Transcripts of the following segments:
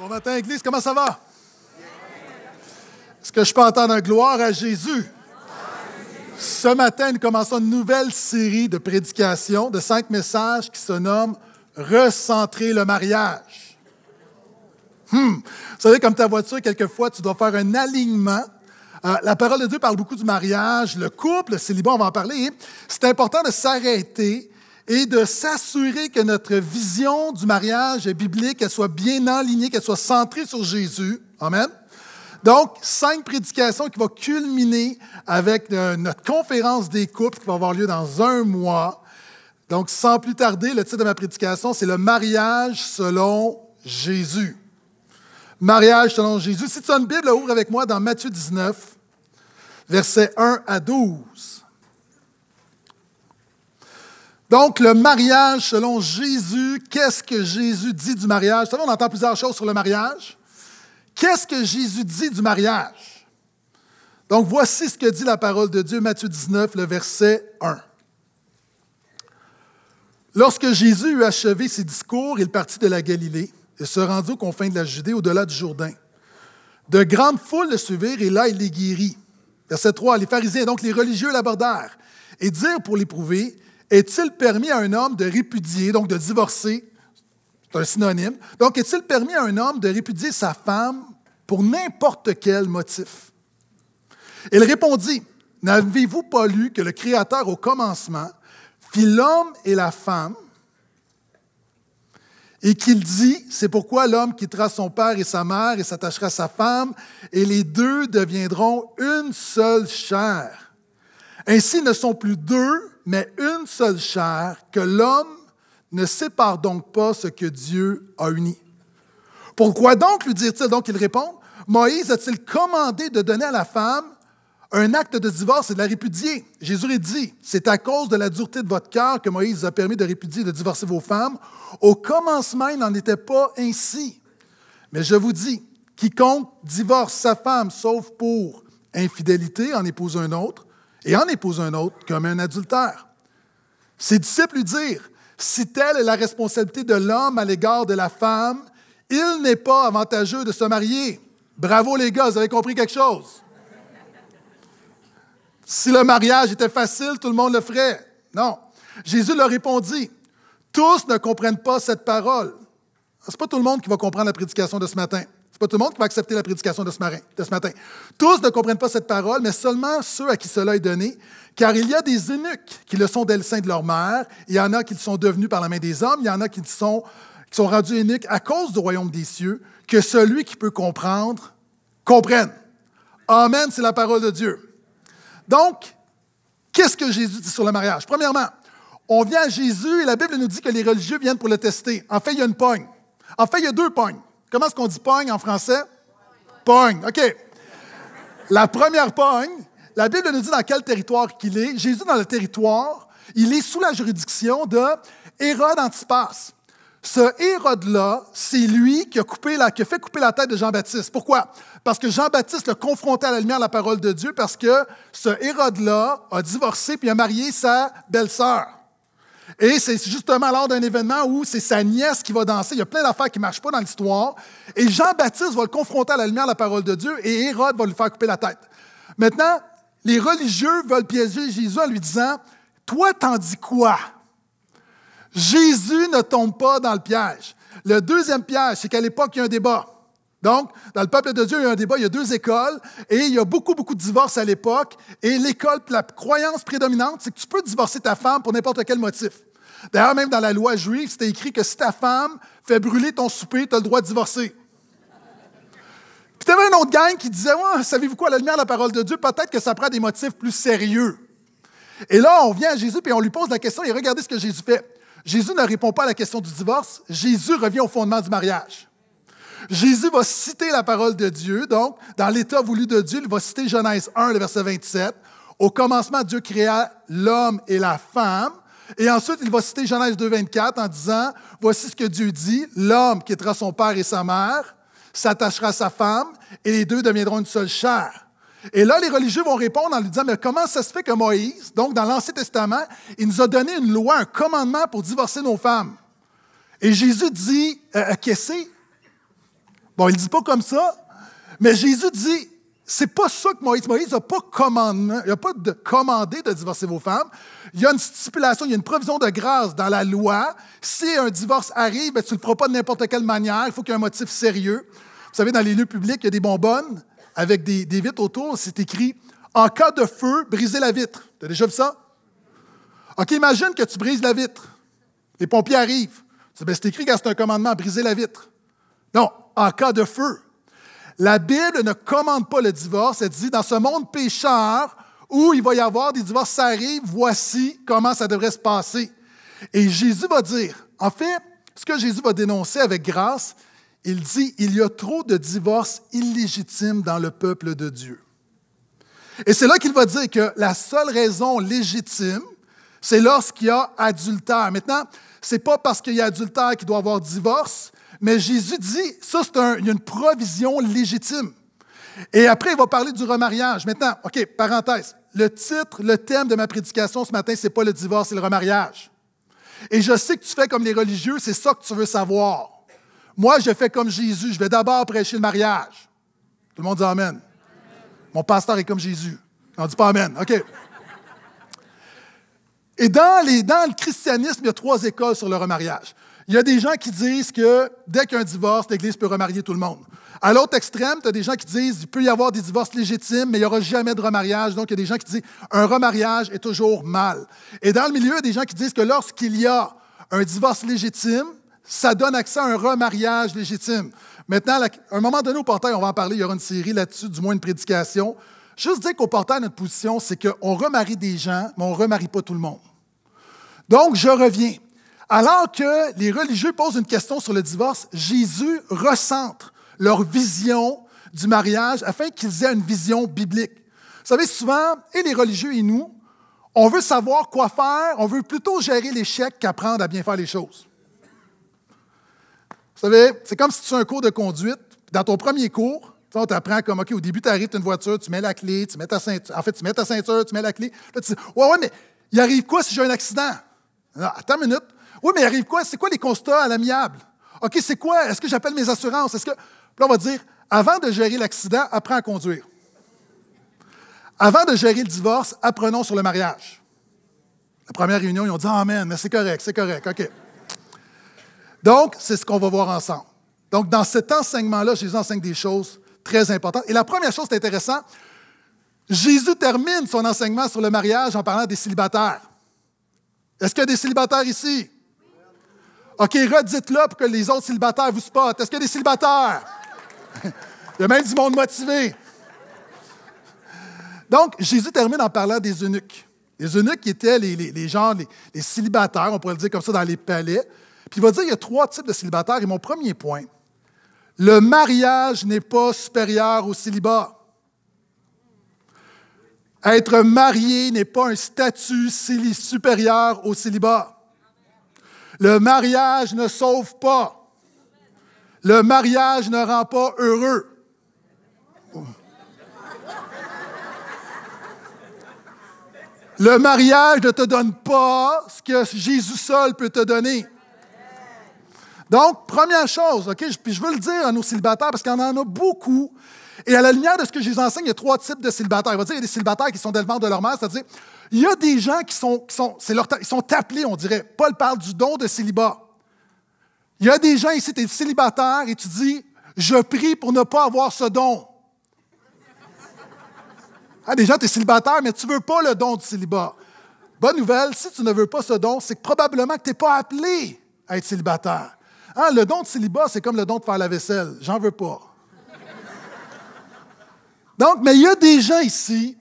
Bon matin, Église, comment ça va? Est-ce que je peux entendre un gloire à Jésus? Ce matin, nous commençons une nouvelle série de prédications de cinq messages qui se nomment Recentrer le mariage. Hmm. Vous savez, comme ta voiture, quelquefois, tu dois faire un alignement. Euh, la parole de Dieu parle beaucoup du mariage, le couple, c'est célibat, on va en parler. Hein. C'est important de s'arrêter et de s'assurer que notre vision du mariage est biblique, qu'elle soit bien enlignée, qu'elle soit centrée sur Jésus. Amen. Donc, cinq prédications qui vont culminer avec euh, notre conférence des couples qui va avoir lieu dans un mois. Donc, sans plus tarder, le titre de ma prédication, c'est Le mariage selon Jésus. Mariage selon Jésus. Si tu as une Bible, ouvre avec moi dans Matthieu 19, versets 1 à 12. Donc, le mariage selon Jésus, qu'est-ce que Jésus dit du mariage? Vous savez, on entend plusieurs choses sur le mariage. Qu'est-ce que Jésus dit du mariage? Donc, voici ce que dit la parole de Dieu, Matthieu 19, le verset 1. Lorsque Jésus eut achevé ses discours, il partit de la Galilée et se rendit aux confins de la Judée, au-delà du Jourdain. De grandes foules le suivirent et là, il les guérit. Verset 3. Les pharisiens, donc les religieux, l'abordèrent et dirent pour l'éprouver est-il permis à un homme de répudier, donc de divorcer C'est un synonyme. Donc, est-il permis à un homme de répudier sa femme pour n'importe quel motif Il répondit N'avez-vous pas lu que le Créateur, au commencement, fit l'homme et la femme et qu'il dit, c'est pourquoi l'homme quittera son père et sa mère et s'attachera à sa femme, et les deux deviendront une seule chair. Ainsi ne sont plus deux, mais une seule chair, que l'homme ne sépare donc pas ce que Dieu a uni. Pourquoi donc lui dire-t-il? donc il répond Moïse a-t-il commandé de donner à la femme un acte de divorce et de la répudier Jésus lui dit C'est à cause de la dureté de votre cœur que Moïse a permis de répudier et de divorcer vos femmes. Au commencement, il n'en était pas ainsi. Mais je vous dis quiconque divorce sa femme sauf pour infidélité en épouse un autre et en épouse un autre comme un adultère. Ses disciples lui dirent, si telle est la responsabilité de l'homme à l'égard de la femme, il n'est pas avantageux de se marier. Bravo les gars, vous avez compris quelque chose. Si le mariage était facile, tout le monde le ferait. Non. Jésus leur répondit, tous ne comprennent pas cette parole. Ce pas tout le monde qui va comprendre la prédication de ce matin pas tout le monde qui va accepter la prédication de ce, de ce, matin. Tous ne comprennent pas cette parole, mais seulement ceux à qui cela est donné, car il y a des eunuques qui le sont dès le sein de leur mère, il y en a qui le sont devenus par la main des hommes, il y en a qui sont, qui sont rendus eunuques à cause du royaume des cieux, que celui qui peut comprendre, comprenne. Amen, c'est la parole de Dieu. Donc, qu'est-ce que Jésus dit sur le mariage? Premièrement, on vient à Jésus et la Bible nous dit que les religieux viennent pour le tester. En fait, il y a une pogne. En fait, il y a deux poignes. Comment est-ce qu'on dit pogne en français? Pogne. OK. La première pogne, la Bible nous dit dans quel territoire qu'il est. Jésus, dans le territoire, il est sous la juridiction de Hérode Antipas. Ce Hérode-là, c'est lui qui a, coupé la, fait couper la tête de Jean-Baptiste. Pourquoi? Parce que Jean-Baptiste le confrontait à la lumière de la parole de Dieu, parce que ce Hérode-là a divorcé puis a marié sa belle-sœur. Et c'est justement lors d'un événement où c'est sa nièce qui va danser. Il y a plein d'affaires qui ne marchent pas dans l'histoire. Et Jean-Baptiste va le confronter à la lumière de la parole de Dieu et Hérode va lui faire couper la tête. Maintenant, les religieux veulent piéger Jésus en lui disant Toi, t'en dis quoi Jésus ne tombe pas dans le piège. Le deuxième piège, c'est qu'à l'époque, il y a un débat. Donc, dans le peuple de Dieu, il y a un débat, il y a deux écoles, et il y a beaucoup, beaucoup de divorces à l'époque, et l'école, la croyance prédominante, c'est que tu peux divorcer ta femme pour n'importe quel motif. D'ailleurs, même dans la loi juive, c'était écrit que si ta femme fait brûler ton souper, tu as le droit de divorcer. Puis avais un autre gang qui disait, ouais, savez-vous quoi, la lumière de la parole de Dieu, peut-être que ça prend des motifs plus sérieux. Et là, on vient à Jésus, puis on lui pose la question, et regardez ce que Jésus fait. Jésus ne répond pas à la question du divorce, Jésus revient au fondement du mariage. Jésus va citer la parole de Dieu. Donc, dans l'état voulu de Dieu, il va citer Genèse 1, le verset 27. Au commencement, Dieu créa l'homme et la femme. Et ensuite, il va citer Genèse 2, 24 en disant, voici ce que Dieu dit, l'homme quittera son père et sa mère, s'attachera à sa femme, et les deux deviendront une seule chair. Et là, les religieux vont répondre en lui disant, mais comment ça se fait que Moïse, donc dans l'Ancien Testament, il nous a donné une loi, un commandement pour divorcer nos femmes? Et Jésus dit, euh, euh, qu'est-ce que c'est? Bon, il ne dit pas comme ça, mais Jésus dit, c'est pas ça que Moïse, Moïse n'a pas commandement, il a pas de commandé de divorcer vos femmes. Il y a une stipulation, il y a une provision de grâce dans la loi. Si un divorce arrive, ben, tu ne le feras pas de n'importe quelle manière, il faut qu'il y ait un motif sérieux. Vous savez, dans les lieux publics, il y a des bonbonnes avec des, vitres autour, c'est écrit En cas de feu, brisez la vitre. Tu as déjà vu ça? OK, imagine que tu brises la vitre. Les pompiers arrivent. Ben, c'est écrit que c'est un commandement, briser la vitre. Non, en cas de feu. La Bible ne commande pas le divorce. Elle dit, dans ce monde pécheur, où il va y avoir des divorces, ça arrive, voici comment ça devrait se passer. Et Jésus va dire, en fait, ce que Jésus va dénoncer avec grâce, il dit, il y a trop de divorces illégitimes dans le peuple de Dieu. Et c'est là qu'il va dire que la seule raison légitime, c'est lorsqu'il y a adultère. Maintenant, ce n'est pas parce qu'il y a adultère qu'il doit avoir divorce, mais Jésus dit, ça, c'est une provision légitime. Et après, il va parler du remariage. Maintenant, OK, parenthèse. Le titre, le thème de ma prédication ce matin, ce n'est pas le divorce, c'est le remariage. Et je sais que tu fais comme les religieux, c'est ça que tu veux savoir. Moi, je fais comme Jésus, je vais d'abord prêcher le mariage. Tout le monde dit Amen. Mon pasteur est comme Jésus. On ne dit pas Amen. OK. Et dans, le christianisme, il y a trois écoles sur le remariage. Il y a des gens qui disent que dès qu'un divorce, l'Église peut remarier tout le monde. À l'autre extrême, tu as des gens qui disent qu'il peut y avoir des divorces légitimes, mais il n'y aura jamais de remariage. Donc, il y a des gens qui disent un remariage est toujours mal. Et dans le milieu, il y a des gens qui disent que lorsqu'il y a un divorce légitime, ça donne accès à un remariage légitime. Maintenant, à un moment donné, au portail, on va en parler, il y aura une série là-dessus, du moins une prédication. Juste dire qu'au portail, notre position, c'est qu'on remarie des gens, mais on ne remarie pas tout le monde. Donc, je reviens. Alors que les religieux posent une question sur le divorce, Jésus recentre leur vision du mariage afin qu'ils aient une vision biblique. Vous savez, souvent, et les religieux et nous, on veut savoir quoi faire, on veut plutôt gérer l'échec qu'apprendre à bien faire les choses. Vous savez, c'est comme si tu as un cours de conduite. Dans ton premier cours, on t'apprend comme, OK, au début, tu arrives, une voiture, tu mets la clé, tu mets ta ceinture. En fait, tu mets ta ceinture, tu mets la clé. Là, tu dis, ouais, ouais, mais il arrive quoi si j'ai un accident? Ah, attends une minute. Oui, mais arrive quoi? C'est quoi les constats à l'amiable? OK, c'est quoi? Est-ce que j'appelle mes assurances? Est-ce que. là, on va dire, avant de gérer l'accident, apprends à conduire. Avant de gérer le divorce, apprenons sur le mariage. La première réunion, ils ont dit Amen, ah, mais c'est correct, c'est correct, OK. Donc, c'est ce qu'on va voir ensemble. Donc, dans cet enseignement-là, Jésus enseigne des choses très importantes. Et la première chose, c'est intéressant, Jésus termine son enseignement sur le mariage en parlant des célibataires. Est-ce qu'il y a des célibataires ici? OK, redites-le pour que les autres célibataires vous spotent. Est-ce qu'il y a des célibataires? Il y a même du monde motivé. Donc, Jésus termine en parlant des eunuques. Les eunuques qui étaient les, gens, les, les, célibataires, on pourrait le dire comme ça, dans les palais. Puis il va dire qu'il y a trois types de célibataires. Et mon premier point, le mariage n'est pas supérieur au célibat. Être marié n'est pas un statut supérieur au célibat. Le mariage ne sauve pas. Le mariage ne rend pas heureux. Le mariage ne te donne pas ce que Jésus seul peut te donner. Donc, première chose, OK, puis je veux le dire à nos célibataires parce qu'on en a beaucoup. Et à la lumière de ce que je vous enseigne, il y a trois types de célibataires. Il va dire, il y a des célibataires qui sont d'élevants de leur mère, c'est-à-dire, il y a des gens qui sont, ils sont appelés, on dirait. Paul parle du don de célibat. Il y a des gens ici, tu es célibataire et tu dis, je prie pour ne pas avoir ce don. Ah, déjà, tu es célibataire, mais tu ne veux pas le don du célibat. Bonne nouvelle, si tu ne veux pas ce don, c'est que probablement que tu n'es pas appelé à être célibataire. Ah, le don de célibat, c'est comme le don de faire la vaisselle. J'en veux pas. Donc, mais il y a des gens ici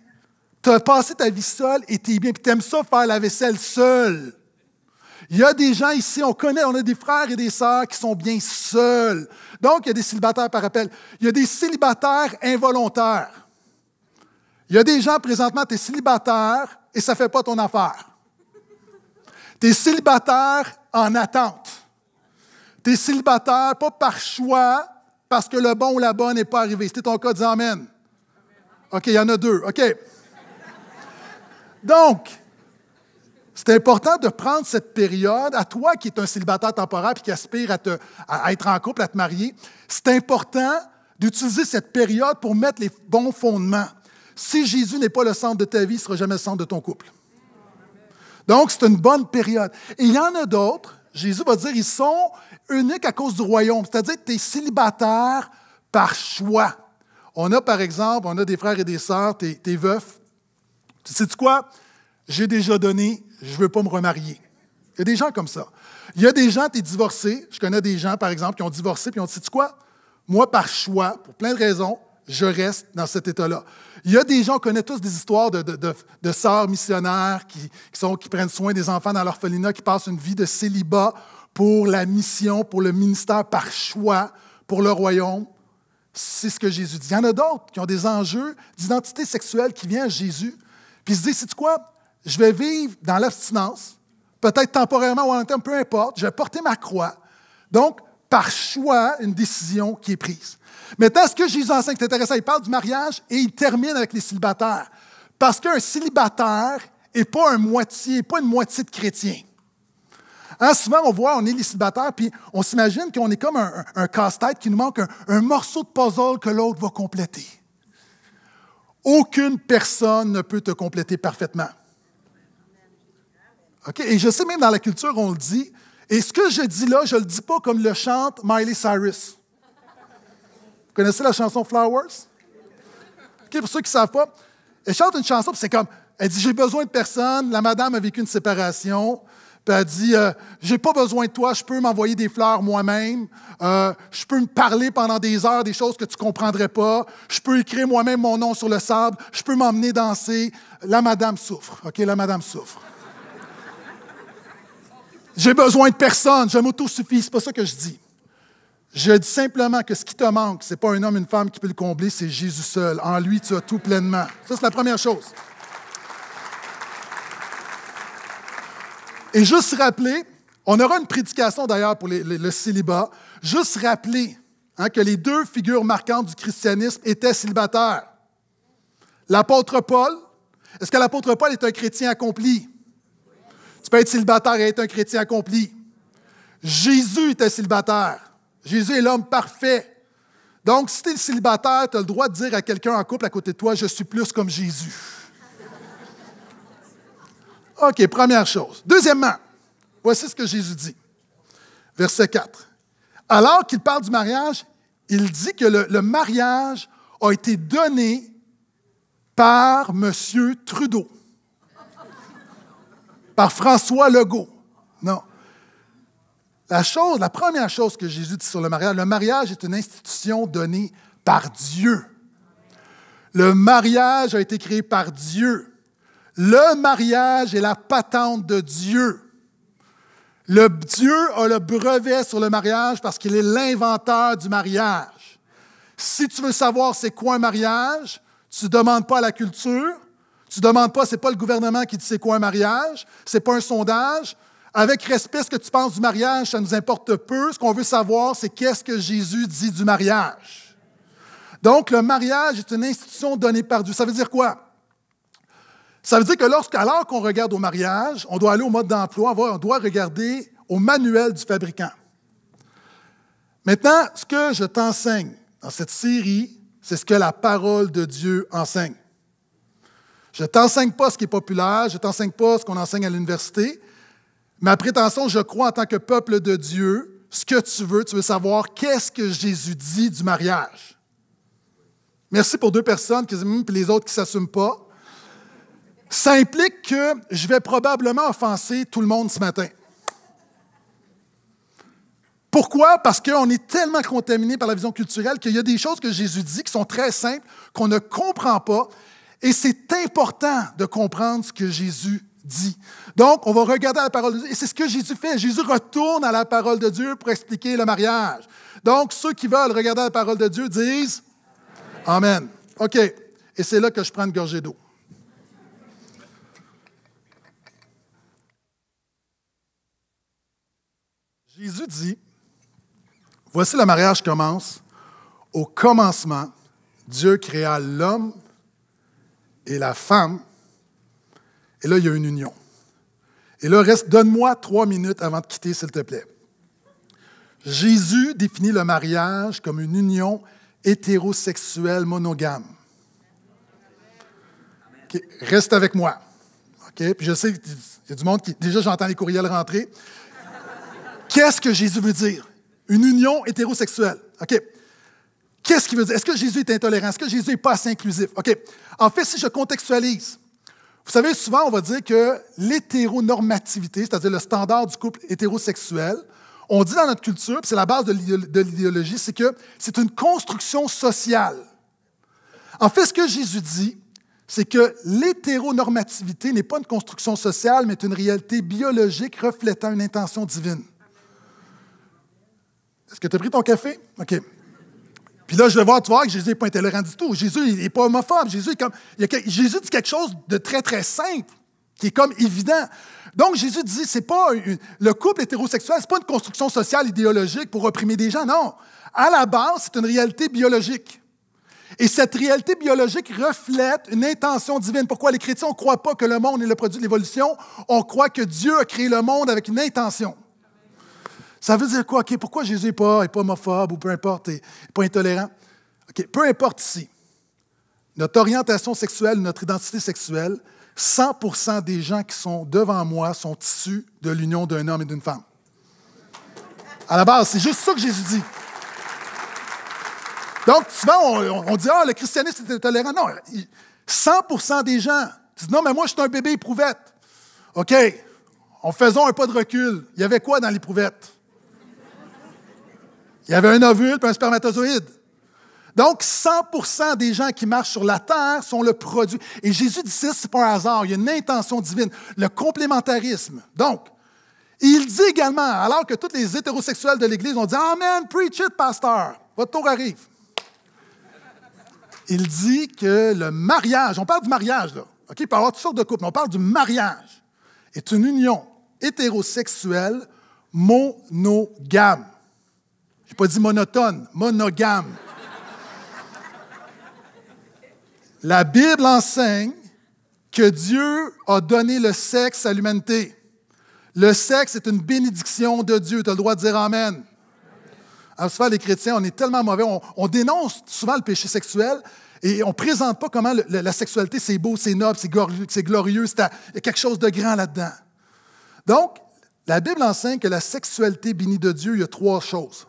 tu as passé ta vie seule et tu es bien. Puis tu aimes ça faire la vaisselle seule. Il y a des gens ici, on connaît, on a des frères et des sœurs qui sont bien seuls. Donc, il y a des célibataires par appel. Il y a des célibataires involontaires. Il y a des gens présentement, tu es célibataire et ça ne fait pas ton affaire. Tu es célibataire en attente. Tu es célibataire pas par choix, parce que le bon ou la bonne n'est pas arrivé. C'était ton cas, dis Amen. OK, il y en a deux. OK. Donc, c'est important de prendre cette période, à toi qui es un célibataire temporaire et qui aspire à, être en couple, à te marier, c'est important d'utiliser cette période pour mettre les bons fondements. Si Jésus n'est pas le centre de ta vie, il ne sera jamais le centre de ton couple. Donc, c'est une bonne période. Et il y en a d'autres, Jésus va dire, ils sont uniques à cause du royaume, c'est-à-dire que tu es célibataire par choix. On a, par exemple, on a des frères et des sœurs, tu es, es veuf, tu sais -tu quoi? J'ai déjà donné, je ne veux pas me remarier. Il y a des gens comme ça. Il y a des gens, qui sont divorcés. Je connais des gens, par exemple, qui ont divorcé puis ont dit sais quoi? Moi, par choix, pour plein de raisons, je reste dans cet état-là. Il y a des gens, on connaît tous des histoires de, sœurs missionnaires qui, qui prennent soin des enfants dans l'orphelinat, qui passent une vie de célibat pour la mission, pour le ministère, par choix, pour le royaume. C'est ce que Jésus dit. Il y en a d'autres qui ont des enjeux d'identité sexuelle qui viennent à Jésus puis se dit, c'est quoi? Je vais vivre dans l'abstinence, peut-être temporairement ou long terme, peu importe. Je vais porter ma croix. Donc, par choix, une décision qui est prise. Maintenant, ce que Jésus enseigne, c'est intéressant, il parle du mariage et il termine avec les célibataires. Parce qu'un célibataire n'est pas un moitié, pas une moitié de chrétien. Hein, souvent, on voit, on est les célibataires, puis on s'imagine qu'on est comme un, casse-tête qui nous manque un morceau de puzzle que l'autre va compléter. Aucune personne ne peut te compléter parfaitement. Et je sais même dans la culture, on le dit. Et ce que je dis là, je ne le dis pas comme le chante Miley Cyrus. Vous connaissez la chanson Flowers? pour ceux qui ne savent pas, elle chante une chanson, c'est comme, elle dit, j'ai besoin de personne, la madame a vécu une séparation, a dit Je euh, J'ai pas besoin de toi, je peux m'envoyer des fleurs moi-même, euh, je peux me parler pendant des heures des choses que tu ne comprendrais pas, je peux écrire moi-même mon nom sur le sable, je peux m'emmener danser. La madame souffre, OK? La madame souffre. J'ai besoin de personne, je m'autosuffis, n'est pas ça que je dis. Je dis simplement que ce qui te manque, ce n'est pas un homme, une femme qui peut le combler, c'est Jésus seul. En lui, tu as tout pleinement. Ça, c'est la première chose. Et juste rappeler, on aura une prédication d'ailleurs pour le célibat, juste rappeler hein, que les deux figures marquantes du christianisme étaient célibataires. L'apôtre Paul, est-ce que l'apôtre Paul est un chrétien accompli? Tu peux être célibataire et être un chrétien accompli. Jésus était célibataire. Jésus est l'homme parfait. Donc, si tu es célibataire, tu as le droit de dire à quelqu'un en couple à côté de toi, je suis plus comme Jésus. OK, première chose. Deuxièmement, voici ce que Jésus dit. Verset 4. Alors qu'il parle du mariage, il dit que le, mariage a été donné par M. Trudeau, par François Legault. Non. La chose, la première chose que Jésus dit sur le mariage, le mariage est une institution donnée par Dieu. Le mariage a été créé par Dieu. Le mariage est la patente de Dieu. Le Dieu a le brevet sur le mariage parce qu'il est l'inventeur du mariage. Si tu veux savoir c'est quoi un mariage, tu ne demandes pas à la culture, tu ne demandes pas, ce n'est pas le gouvernement qui dit c'est quoi un mariage, ce n'est pas un sondage. Avec respect, ce que tu penses du mariage, ça nous importe peu. Ce qu'on veut savoir, c'est qu'est-ce que Jésus dit du mariage. Donc, le mariage est une institution donnée par Dieu. Ça veut dire quoi? Ça veut dire que lorsqu'alors qu'on regarde au mariage, on doit aller au mode d'emploi, on doit regarder au manuel du fabricant. Maintenant, ce que je t'enseigne dans cette série, c'est ce que la parole de Dieu enseigne. Je ne t'enseigne pas ce qui est populaire, je ne t'enseigne pas ce qu'on enseigne à l'université. Ma prétention, je crois en tant que peuple de Dieu, ce que tu veux, tu veux savoir qu'est-ce que Jésus dit du mariage. Merci pour deux personnes qui disent, puis les autres qui ne s'assument pas ça implique que je vais probablement offenser tout le monde ce matin. Pourquoi? Parce qu'on est tellement contaminé par la vision culturelle qu'il y a des choses que Jésus dit qui sont très simples, qu'on ne comprend pas, et c'est important de comprendre ce que Jésus dit. Donc, on va regarder la parole de Dieu. Et c'est ce que Jésus fait. Jésus retourne à la parole de Dieu pour expliquer le mariage. Donc, ceux qui veulent regarder la parole de Dieu disent Amen. OK. Et c'est là que je prends une gorgée d'eau. Jésus dit, voici le mariage commence. Au commencement, Dieu créa l'homme et la femme. Et là, il y a une union. Et là, reste, donne-moi trois minutes avant de quitter, s'il te plaît. Jésus définit le mariage comme une union hétérosexuelle monogame. reste avec moi. Puis je sais qu'il y a du monde qui. Déjà, j'entends les courriels rentrer. Qu'est-ce que Jésus veut dire? Une union hétérosexuelle. OK. Qu'est-ce qu'il veut dire? Est-ce que Jésus est intolérant? Est-ce que Jésus n'est pas assez inclusif? OK. En fait, si je contextualise, vous savez, souvent, on va dire que l'hétéronormativité, c'est-à-dire le standard du couple hétérosexuel, on dit dans notre culture, c'est la base de l'idéologie, c'est que c'est une construction sociale. En fait, ce que Jésus dit, c'est que l'hétéronormativité n'est pas une construction sociale, mais une réalité biologique reflétant une intention divine. Est-ce que tu as pris ton café? OK. Puis là, je vais voir, tu vois que Jésus n'est pas intolérant du tout. Jésus, n'est pas homophobe. Jésus, Jésus dit quelque chose de très, très simple, qui est comme évident. Donc, Jésus dit, c'est pas le couple hétérosexuel, c'est pas une construction sociale idéologique pour opprimer des gens. Non. À la base, c'est une réalité biologique. Et cette réalité biologique reflète une intention divine. Pourquoi les chrétiens ne croient pas que le monde est le produit de l'évolution? On croit que Dieu a créé le monde avec une intention. Ça veut dire quoi? OK, pourquoi Jésus n'est pas, homophobe ou peu importe, n'est pas intolérant? OK, peu importe ici. Notre orientation sexuelle, notre identité sexuelle, 100 des gens qui sont devant moi sont issus de l'union d'un homme et d'une femme. À la base, c'est juste ça que Jésus dit. Donc, souvent, on, on dit Ah, le christianisme est intolérant. Non, 100 des gens disent Non, mais moi, je suis un bébé éprouvette. OK, on faisons un pas de recul. Il y avait quoi dans l'éprouvette? Il y avait un ovule et un spermatozoïde. Donc, 100 des gens qui marchent sur la terre sont le produit. Et Jésus dit ça, ce n'est pas un hasard, il y a une intention divine, le complémentarisme. Donc, il dit également, alors que tous les hétérosexuels de l'Église ont dit Amen, preach it, pasteur, votre tour arrive. Il dit que le mariage, on parle du mariage, là, il peut y avoir toutes sortes de couples, mais on parle du mariage, est une union hétérosexuelle monogame pas dit monotone, monogame. La Bible enseigne que Dieu a donné le sexe à l'humanité. Le sexe est une bénédiction de Dieu. Tu as le droit de dire Amen. Alors souvent, les chrétiens, on est tellement mauvais, on, dénonce souvent le péché sexuel et on ne présente pas comment la, sexualité, c'est beau, c'est noble, c'est glorieux, c'est glorieux, il y a quelque chose de grand là-dedans. Donc, la Bible enseigne que la sexualité bénie de Dieu, il y a trois choses.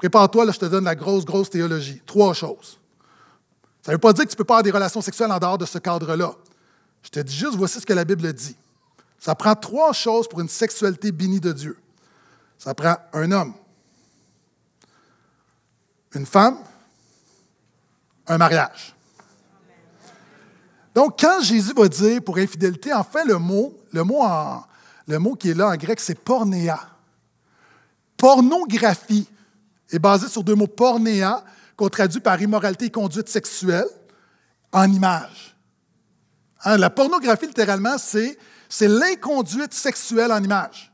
Prépare-toi, là, je te donne la grosse, grosse théologie. Trois choses. Ça ne veut pas dire que tu peux pas avoir des relations sexuelles en dehors de ce cadre-là. Je te dis juste, voici ce que la Bible dit. Ça prend trois choses pour une sexualité bénie de Dieu. Ça prend un homme, une femme, un mariage. Donc, quand Jésus va dire pour infidélité, enfin, le mot, le le mot qui est là en grec, c'est pornéa. Pornographie est basé sur deux mots pornéa, qu'on traduit par immoralité et conduite sexuelle, en image. Hein, la pornographie, littéralement, c'est, c'est l'inconduite sexuelle en image.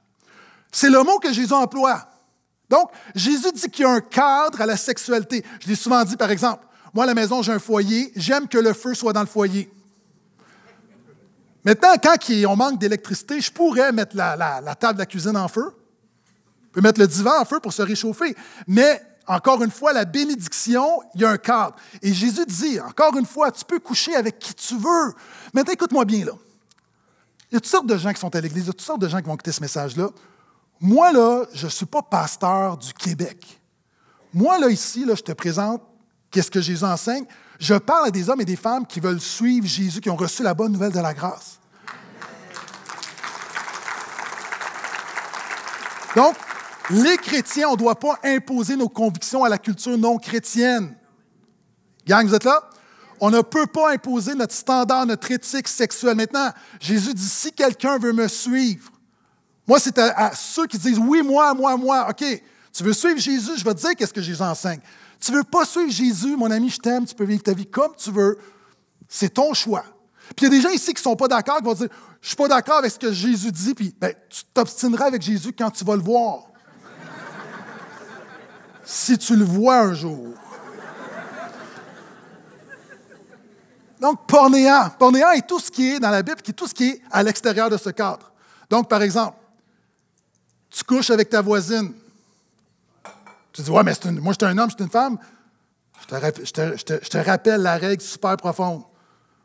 C'est le mot que Jésus emploie. Donc, Jésus dit qu'il y a un cadre à la sexualité. Je l'ai souvent dit, par exemple, moi, à la maison, j'ai un foyer, j'aime que le feu soit dans le foyer. Maintenant, quand on manque d'électricité, je pourrais mettre la table de la cuisine en feu, mettre le divan en feu pour se réchauffer. Mais encore une fois, la bénédiction, il y a un cadre. Et Jésus dit, encore une fois, tu peux coucher avec qui tu veux. Maintenant, écoute-moi bien, là. Il y a toutes sortes de gens qui sont à l'Église, il y a toutes sortes de gens qui vont écouter ce message-là. Moi, là, je ne suis pas pasteur du Québec. Moi, là, ici, là, je te présente qu'est-ce que Jésus enseigne. Je parle à des hommes et des femmes qui veulent suivre Jésus, qui ont reçu la bonne nouvelle de la grâce. Donc, les chrétiens, on ne doit pas imposer nos convictions à la culture non chrétienne. Gang, vous êtes là? On ne peut pas imposer notre standard, notre éthique sexuelle. Maintenant, Jésus dit, si quelqu'un veut me suivre, moi, c'est à, ceux qui disent, oui, moi, moi, moi, OK, tu veux suivre Jésus, je vais te dire qu'est-ce que Jésus enseigne. Tu veux pas suivre Jésus, mon ami, je t'aime, tu peux vivre ta vie comme tu veux. C'est ton choix. Puis il y a des gens ici qui ne sont pas d'accord, qui vont dire, je suis pas d'accord avec ce que Jésus dit, puis ben, tu t'obstineras avec Jésus quand tu vas le voir si tu le vois un jour. Donc, pornéa. Pornéa est tout ce qui est dans la Bible, qui est tout ce qui est à l'extérieur de ce cadre. Donc, par exemple, tu couches avec ta voisine. Tu dis, ouais, mais moi, je suis un homme, je suis une femme. Je te, rappelle la règle super profonde.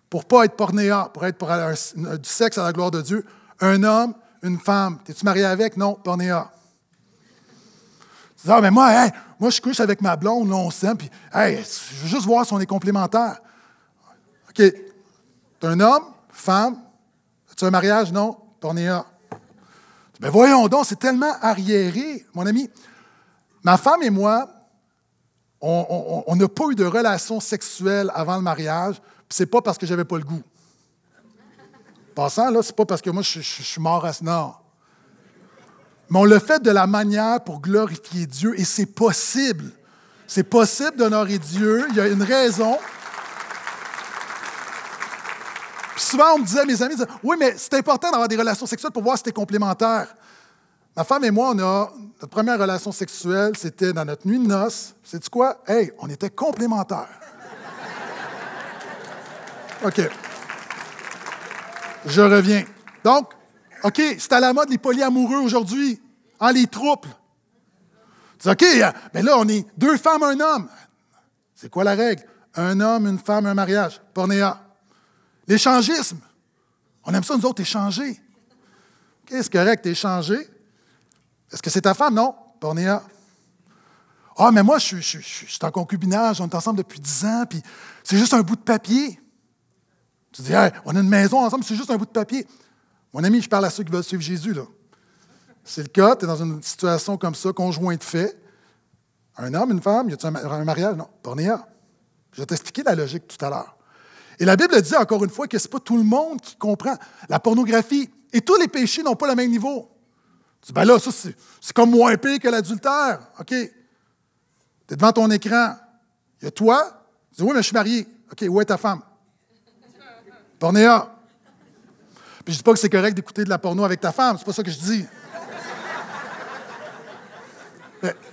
Pour ne pas être pornéa, pour être pour du sexe à la gloire de Dieu, un homme, une femme. Es-tu marié avec? Non, pornéa. Ah, mais moi, moi, je couche avec ma blonde, là, on s'aime, puis, je veux juste voir si on est complémentaires. OK. T'es un homme, femme, as-tu un mariage? Non, t'en es un. Ben, voyons donc, c'est tellement arriéré, mon ami. Ma femme et moi, on n'a pas eu de relation sexuelle avant le mariage, puis c'est pas parce que j'avais pas le goût. Passant, là, c'est pas parce que moi, je, je suis mort à ce nord. Mais on le fait de la manière pour glorifier Dieu et c'est possible. C'est possible d'honorer Dieu. Il y a une raison. souvent, on me disait, mes amis, oui, mais c'est important d'avoir des relations sexuelles pour voir si c'est complémentaire. Ma femme et moi, on a, notre première relation sexuelle, c'était dans notre nuit de noces. C'est quoi? Hey, on était complémentaires. OK. Je reviens. Donc, OK, c'est à la mode les polyamoureux aujourd'hui, en hein, les troubles Tu dis, OK, euh, mais là, on est deux femmes, un homme. C'est quoi la règle? Un homme, une femme, un mariage. Pornéa. L'échangisme. On aime ça, nous autres, échanger. OK, c'est correct, échanger. Est-ce que c'est ta femme? Non. Pornéa. Ah, mais moi, je, suis en concubinage, on est ensemble depuis dix ans, puis c'est juste un bout de papier. Tu dis, on a une maison ensemble, c'est juste un bout de papier. Mon ami, je parle à ceux qui veulent suivre Jésus. Là. C'est le cas, tu es dans une situation comme ça, conjoint de fait. Un homme, une femme, y a-t-il un mariage? Non, pornéa. Je vais t'expliquer la logique tout à l'heure. Et la Bible dit encore une fois que ce n'est pas tout le monde qui comprend la pornographie. Et tous les péchés n'ont pas le même niveau. Tu dis, ben là, ça, c'est, comme moins pire que l'adultère. OK. Tu es devant ton écran. Il y a toi. Tu dis, oui, mais je suis marié. OK, où est ta femme? Pornéa. Je dis pas que c'est correct d'écouter de la porno avec ta femme, c'est pas ça que je dis.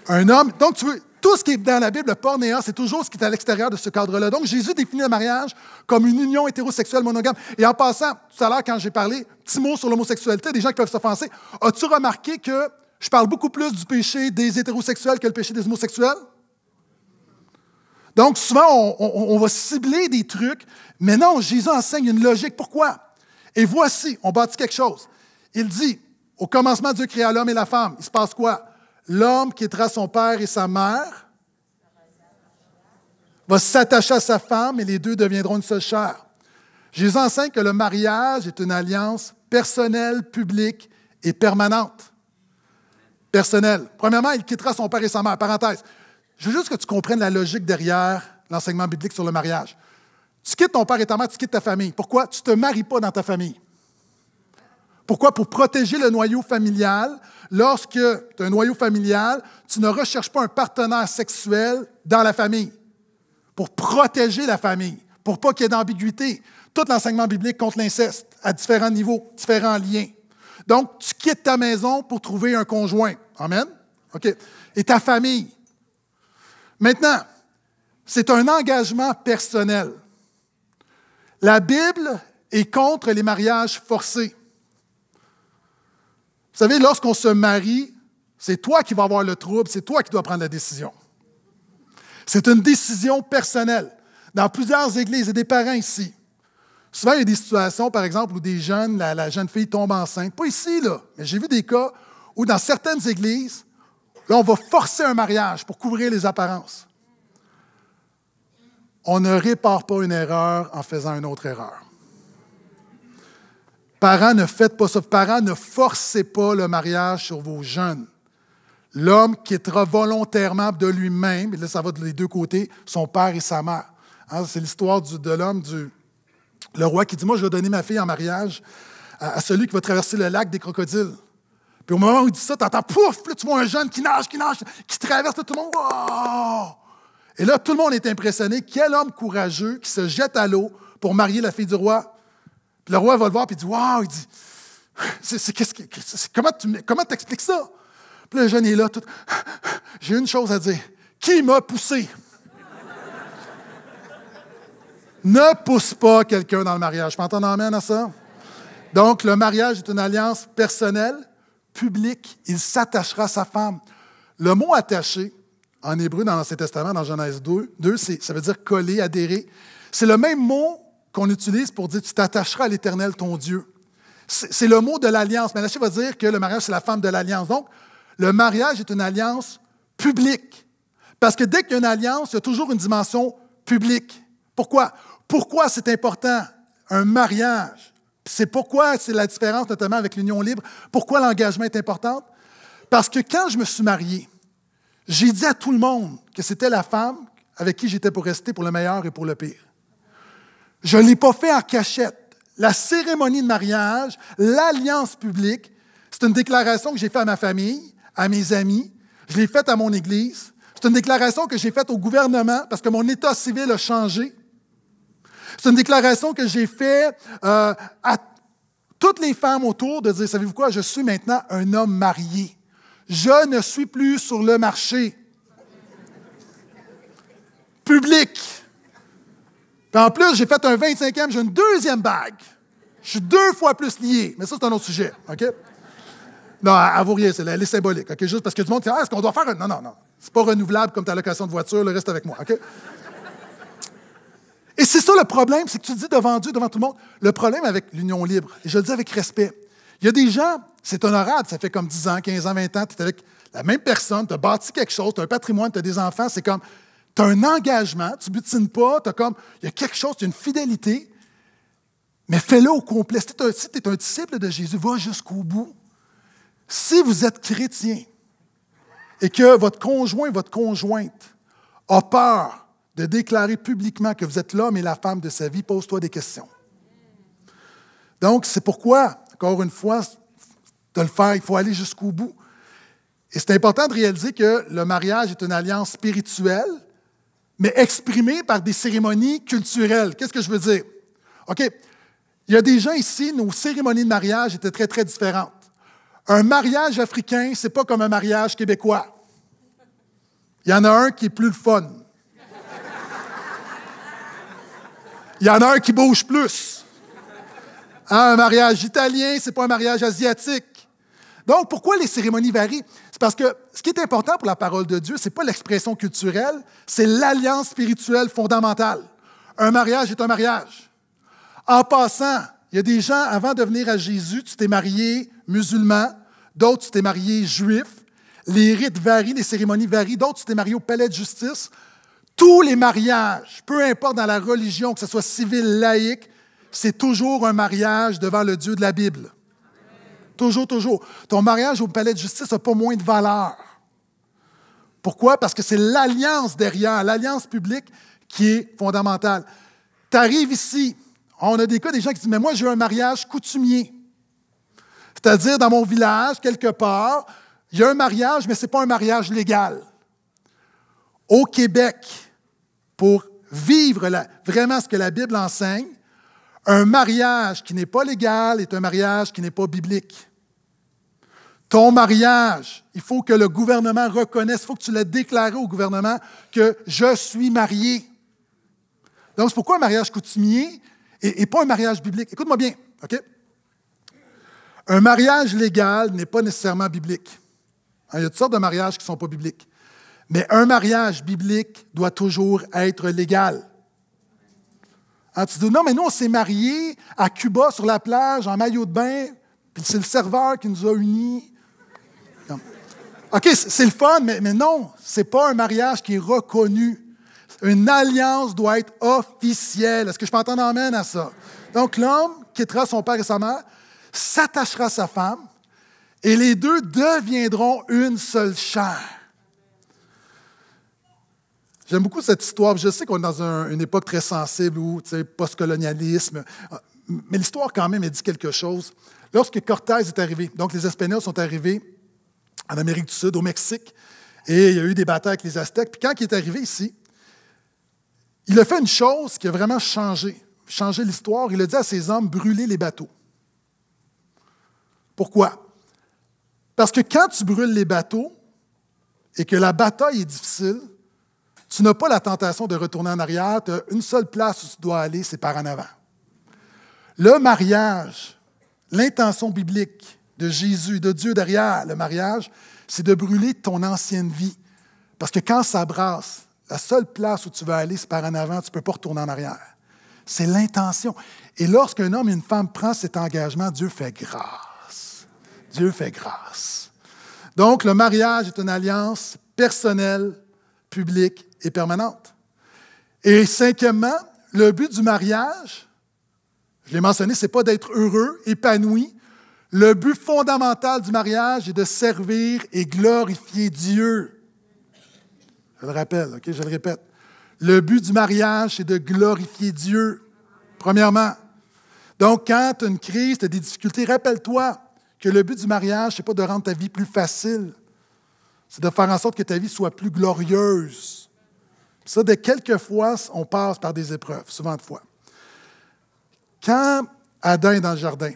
un homme, donc tu veux, tout ce qui est dans la Bible, le pornéa, c'est toujours ce qui est à l'extérieur de ce cadre-là. Donc, Jésus définit le mariage comme une union hétérosexuelle monogame. Et en passant, tout à l'heure, quand j'ai parlé, petit mot sur l'homosexualité, des gens qui peuvent s'offenser, as-tu remarqué que je parle beaucoup plus du péché des hétérosexuels que le péché des homosexuels? Donc, souvent, on va cibler des trucs, mais non, Jésus enseigne une logique. Pourquoi? Et voici, on bâtit quelque chose. Il dit, au commencement, Dieu créa l'homme et la femme. Il se passe quoi? L'homme quittera son père et sa mère, va s'attacher à sa femme et les deux deviendront une seule chair. Jésus enseigne que le mariage est une alliance personnelle, publique et permanente. Personnelle. Premièrement, il quittera son père et sa mère. Parenthèse. Je veux juste que tu comprennes la logique derrière l'enseignement biblique sur le mariage. Tu quittes ton père et ta mère, tu quittes ta famille. Pourquoi? Tu ne te maries pas dans ta famille. Pourquoi? Pour protéger le noyau familial. Lorsque tu as un noyau familial, tu ne recherches pas un partenaire sexuel dans la famille. Pour protéger la famille, pour pas qu'il y ait d'ambiguïté. Tout l'enseignement biblique contre l'inceste, à différents niveaux, différents liens. Donc, tu quittes ta maison pour trouver un conjoint. Amen? OK. Et ta famille. Maintenant, c'est un engagement personnel. La Bible est contre les mariages forcés. Vous savez, lorsqu'on se marie, c'est toi qui vas avoir le trouble, c'est toi qui dois prendre la décision. C'est une décision personnelle. Dans plusieurs églises, et des parents ici. Souvent, il y a des situations, par exemple, où des jeunes, la, jeune fille tombe enceinte. Pas ici, là, mais j'ai vu des cas où dans certaines églises, là, on va forcer un mariage pour couvrir les apparences. On ne répare pas une erreur en faisant une autre erreur. Parents, ne faites pas ça. Parents, ne forcez pas le mariage sur vos jeunes. L'homme quittera volontairement de lui-même, et là ça va des deux côtés, son père et sa mère. Hein, c'est l'histoire de l'homme, du le roi qui dit, moi je vais donner ma fille en mariage à, celui qui va traverser le lac des crocodiles. Puis au moment où il dit ça, tu entends, pouf, tu vois un jeune qui nage, qui nage, qui traverse, tout le monde, et là, tout le monde est impressionné. Quel homme courageux qui se jette à l'eau pour marier la fille du roi. Puis le roi va le voir, puis il dit Waouh Il dit Comment tu comment t'expliques ça Puis le jeune est là, tout. J'ai une chose à dire Qui m'a poussé Ne pousse pas quelqu'un dans le mariage. Je m'entends amène à ça Donc, le mariage est une alliance personnelle, publique. Il s'attachera à sa femme. Le mot attaché, en hébreu, dans l'Ancien Testament, dans Genèse 2, 2 ça veut dire coller, adhérer. C'est le même mot qu'on utilise pour dire tu t'attacheras à l'Éternel, ton Dieu. C'est le mot de l'alliance. Mais je va dire que le mariage, c'est la femme de l'alliance. Donc, le mariage est une alliance publique. Parce que dès qu'il y a une alliance, il y a toujours une dimension publique. Pourquoi? Pourquoi c'est important un mariage? C'est pourquoi c'est la différence notamment avec l'union libre. Pourquoi l'engagement est important? Parce que quand je me suis marié, j'ai dit à tout le monde que c'était la femme avec qui j'étais pour rester pour le meilleur et pour le pire. Je ne l'ai pas fait en cachette. La cérémonie de mariage, l'alliance publique, c'est une déclaration que j'ai faite à ma famille, à mes amis, je l'ai faite à mon Église, c'est une déclaration que j'ai faite au gouvernement parce que mon état civil a changé. C'est une déclaration que j'ai faite euh, à toutes les femmes autour de dire, savez-vous quoi, je suis maintenant un homme marié. Je ne suis plus sur le marché public. en plus, j'ai fait un 25e, j'ai une deuxième bague. Je suis deux fois plus lié. Mais ça, c'est un autre sujet. OK? Non, avouez, c'est les symbolique. OK? Juste parce que du monde dit ah, est-ce qu'on doit faire un. Non, non, non. C'est pas renouvelable comme ta location de voiture, le reste avec moi. OK? Et c'est ça le problème, c'est que tu dis devant Dieu, devant tout le monde. Le problème avec l'union libre, et je le dis avec respect, il y a des gens, c'est honorable, ça fait comme 10 ans, 15 ans, 20 ans, tu es avec la même personne, tu as bâti quelque chose, tu as un patrimoine, tu as des enfants, c'est comme, tu as un engagement, tu ne butines pas, tu as comme, il y a quelque chose, tu as une fidélité, mais fais-le au complet. Si tu es, un disciple de Jésus, va jusqu'au bout. Si vous êtes chrétien et que votre conjoint, votre conjointe a peur de déclarer publiquement que vous êtes l'homme et la femme de sa vie, pose-toi des questions. Donc, c'est pourquoi encore une fois, de le faire, il faut aller jusqu'au bout. Et c'est important de réaliser que le mariage est une alliance spirituelle, mais exprimée par des cérémonies culturelles. Qu'est-ce que je veux dire? OK, il y a des gens ici, nos cérémonies de mariage étaient très, très différentes. Un mariage africain, c'est pas comme un mariage québécois. Il y en a un qui est plus le fun. Il y en a un qui bouge plus un mariage italien, c'est pas un mariage asiatique. Donc, pourquoi les cérémonies varient? C'est parce que ce qui est important pour la parole de Dieu, c'est pas l'expression culturelle, c'est l'alliance spirituelle fondamentale. Un mariage est un mariage. En passant, il y a des gens, avant de venir à Jésus, tu t'es marié musulman, d'autres, tu t'es marié juif, les rites varient, les cérémonies varient, d'autres, tu t'es marié au palais de justice. Tous les mariages, peu importe dans la religion, que ce soit civil, laïque, c'est toujours un mariage devant le Dieu de la Bible. Toujours, toujours. Ton mariage au palais de justice n'a pas moins de valeur. Pourquoi? Parce que c'est l'alliance derrière, l'alliance publique qui est fondamentale. Tu arrives ici, on a des cas des gens qui disent, mais moi j'ai un mariage coutumier. C'est-à-dire dans mon village, quelque part, il y a un mariage, mais ce n'est pas un mariage légal. Au Québec, pour vivre vraiment ce que la Bible enseigne, un mariage qui n'est pas légal est un mariage qui n'est pas biblique. Ton mariage, il faut que le gouvernement reconnaisse, il faut que tu l'aies déclaré au gouvernement que je suis marié. Donc, c'est pourquoi un mariage coutumier et, pas un mariage biblique. Écoute-moi bien, OK? Un mariage légal n'est pas nécessairement biblique. Hein, il y a toutes sortes de mariages qui ne sont pas bibliques. Mais un mariage biblique doit toujours être légal tu te dis, non, mais nous, on s'est mariés à Cuba, sur la plage, en maillot de bain, puis c'est le serveur qui nous a unis. OK, c'est le fun, mais, non, non, n'est pas un mariage qui est reconnu. Une alliance doit être officielle. Est-ce que je peux entendre amène à ça? Donc, l'homme quittera son père et sa mère, s'attachera à sa femme, et les deux deviendront une seule chair. J'aime beaucoup cette histoire. Je sais qu'on est dans une époque très sensible où, tu sais, post-colonialisme. Ah, mais l'histoire, quand même, elle dit quelque chose. Lorsque Cortés est arrivé, donc les Espagnols sont arrivés en Amérique du Sud, au Mexique, et il y a eu des batailles avec les Aztèques. Puis quand il est arrivé ici, il a fait une chose qui a vraiment changé, changé l'histoire. Il a dit à ses hommes brûlez les bateaux. Pourquoi? Parce que quand tu brûles les bateaux et que la bataille est difficile, tu n'as pas la tentation de retourner en arrière, tu as une seule place où tu dois aller, c'est par en avant. Le mariage, l'intention biblique de Jésus, de Dieu derrière le mariage, c'est de brûler ton ancienne vie. Parce que quand ça brasse, la seule place où tu vas aller, c'est par en avant, tu ne peux pas retourner en arrière. C'est l'intention. Et lorsqu'un homme et une femme prennent cet engagement, Dieu fait grâce. Dieu fait grâce. Donc, le mariage est une alliance personnelle publique et permanente. Et cinquièmement, le but du mariage, je l'ai mentionné, ce n'est pas d'être heureux, épanoui. Le but fondamental du mariage est de servir et glorifier Dieu. Je le rappelle, je le répète. Le but du mariage, c'est de glorifier Dieu, premièrement. Donc, quand tu as une crise, tu as des difficultés, rappelle-toi que le but du mariage, ce n'est pas de rendre ta vie plus facile, c'est de faire en sorte que ta vie soit plus glorieuse. ça, de quelques fois, on passe par des épreuves, souvent de fois. Quand Adam est dans le jardin,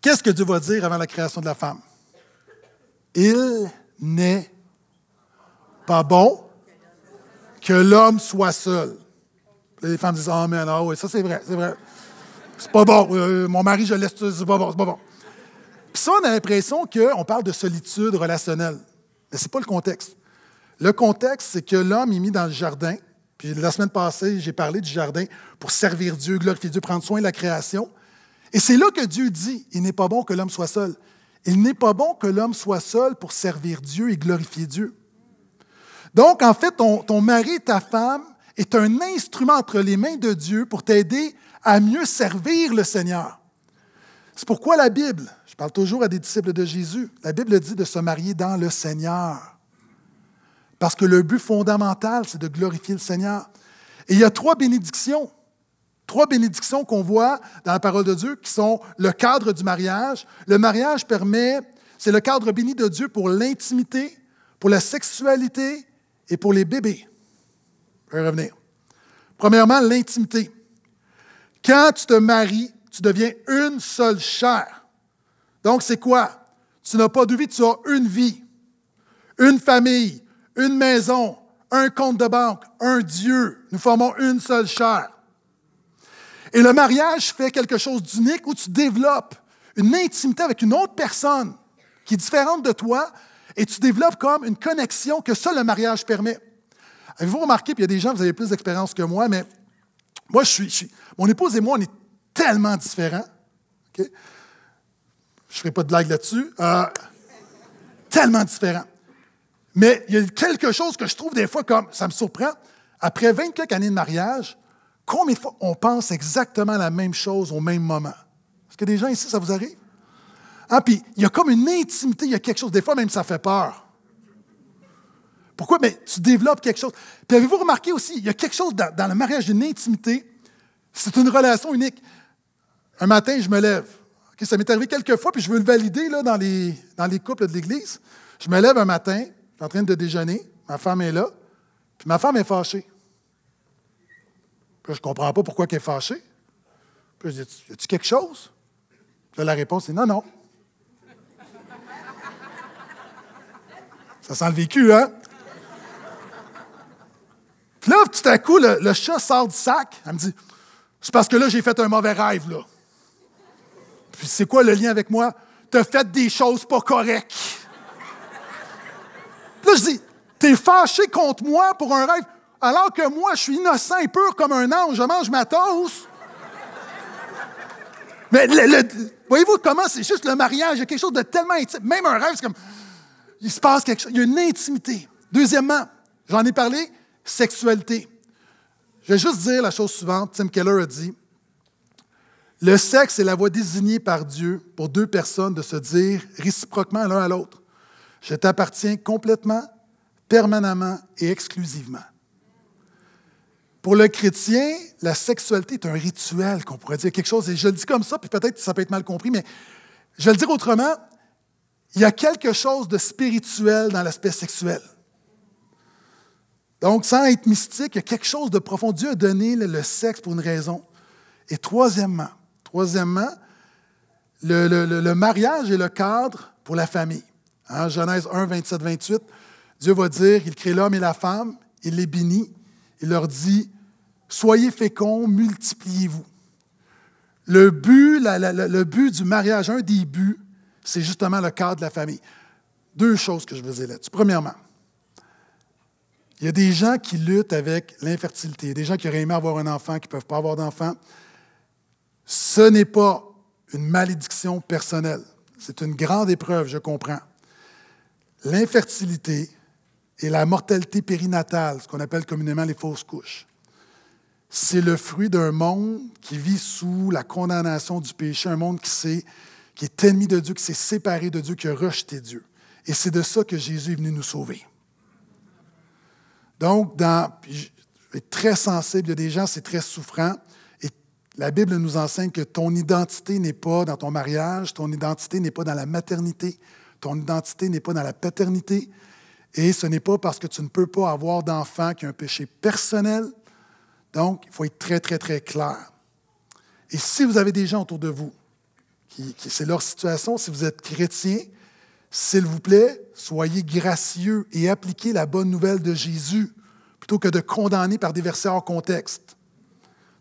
qu'est-ce que Dieu va dire avant la création de la femme? Il n'est pas bon que l'homme soit seul. Les femmes disent ah, mais Ah oui, ça c'est vrai, c'est vrai. C'est pas bon. Euh, euh, mon mari, je laisse, c'est pas bon, c'est pas bon. Puis ça, on a l'impression qu'on parle de solitude relationnelle. Mais ce n'est pas le contexte. Le contexte, c'est que l'homme est mis dans le jardin. Puis la semaine passée, j'ai parlé du jardin pour servir Dieu, glorifier Dieu, prendre soin de la création. Et c'est là que Dieu dit, il n'est pas bon que l'homme soit seul. Il n'est pas bon que l'homme soit seul pour servir Dieu et glorifier Dieu. Donc, en fait, ton, mari et ta femme est un instrument entre les mains de Dieu pour t'aider à mieux servir le Seigneur. C'est pourquoi la Bible, je parle toujours à des disciples de Jésus, la Bible dit de se marier dans le Seigneur. Parce que le but fondamental, c'est de glorifier le Seigneur. Et il y a trois bénédictions. Trois bénédictions qu'on voit dans la parole de Dieu qui sont le cadre du mariage. Le mariage permet, c'est le cadre béni de Dieu pour l'intimité, pour la sexualité et pour les bébés. Je vais revenir. Premièrement, l'intimité. Quand tu te maries, tu deviens une seule chair. Donc, c'est quoi? Tu n'as pas de vie tu as une vie, une famille, une maison, un compte de banque, un Dieu. Nous formons une seule chair. Et le mariage fait quelque chose d'unique où tu développes une intimité avec une autre personne qui est différente de toi et tu développes comme une connexion que seul le mariage permet. Avez-vous remarqué, puis il y a des gens, vous avez plus d'expérience que moi, mais moi, je suis, mon épouse et moi, on est tellement différent. Je ne ferai pas de blague là-dessus. Euh, tellement différent. Mais il y a quelque chose que je trouve des fois comme, ça me surprend, après 24 années de mariage, combien de fois on pense exactement la même chose au même moment? Est-ce que des gens ici, ça vous arrive? Ah, Puis il y a comme une intimité, il y a quelque chose, des fois même ça fait peur. Pourquoi? Mais tu développes quelque chose. Puis avez-vous remarqué aussi, il y a quelque chose dans, dans le mariage, une intimité, c'est une relation unique. Un matin, je me lève. ça m'est arrivé quelques fois, puis je veux le valider là, dans, les, couples de l'Église. Je me lève un matin, je suis en train de déjeuner, ma femme est là, puis ma femme est fâchée. Puis je ne comprends pas pourquoi elle est fâchée. Puis je dis, y a-tu quelque chose? Puis la réponse est non, non. Ça sent le vécu, hein? Puis là, tout à coup, le, le chat sort du sac. Elle me dit, c'est parce que là, j'ai fait un mauvais rêve, là. Puis c'est quoi le lien avec moi? T'as fait des choses pas correctes. Là, je dis, t'es fâché contre moi pour un rêve, alors que moi, je suis innocent et pur comme un ange, je mange ma tosse. Mais voyez-vous comment c'est juste le mariage, il y a quelque chose de tellement intime. Même un rêve, c'est comme, il se passe quelque chose, il y a une intimité. Deuxièmement, j'en ai parlé, sexualité. Je vais juste dire la chose suivante, Tim Keller a dit, le sexe est la voie désignée par Dieu pour deux personnes de se dire réciproquement l'un à l'autre, je t'appartiens complètement, permanemment et exclusivement. Pour le chrétien, la sexualité est un rituel qu'on pourrait dire quelque chose, et je le dis comme ça, puis peut-être ça peut être mal compris, mais je vais le dire autrement, il y a quelque chose de spirituel dans l'aspect sexuel. Donc, sans être mystique, il y a quelque chose de profond. Dieu a donné le sexe pour une raison. Et troisièmement, Troisièmement, le, mariage est le cadre pour la famille. Hein, Genèse 1, 27, 28, Dieu va dire, il crée l'homme et la femme, il les bénit, il leur dit, soyez féconds, multipliez-vous. Le but, le but du mariage, un des buts, c'est justement le cadre de la famille. Deux choses que je vous ai là-dessus. Premièrement, il y a des gens qui luttent avec l'infertilité, des gens qui auraient aimé avoir un enfant, qui ne peuvent pas avoir d'enfant. Ce n'est pas une malédiction personnelle. C'est une grande épreuve, je comprends. L'infertilité et la mortalité périnatale, ce qu'on appelle communément les fausses couches, c'est le fruit d'un monde qui vit sous la condamnation du péché, un monde qui, est ennemi de Dieu, qui s'est séparé de Dieu, qui a rejeté Dieu. Et c'est de ça que Jésus est venu nous sauver. Donc, dans, je très sensible, il y a des gens, c'est très souffrant. La Bible nous enseigne que ton identité n'est pas dans ton mariage, ton identité n'est pas dans la maternité, ton identité n'est pas dans la paternité. Et ce n'est pas parce que tu ne peux pas avoir d'enfant qu'il y a un péché personnel. Donc, il faut être très, très, très clair. Et si vous avez des gens autour de vous, qui, c'est leur situation, si vous êtes chrétien, s'il vous plaît, soyez gracieux et appliquez la bonne nouvelle de Jésus plutôt que de condamner par des versets hors contexte.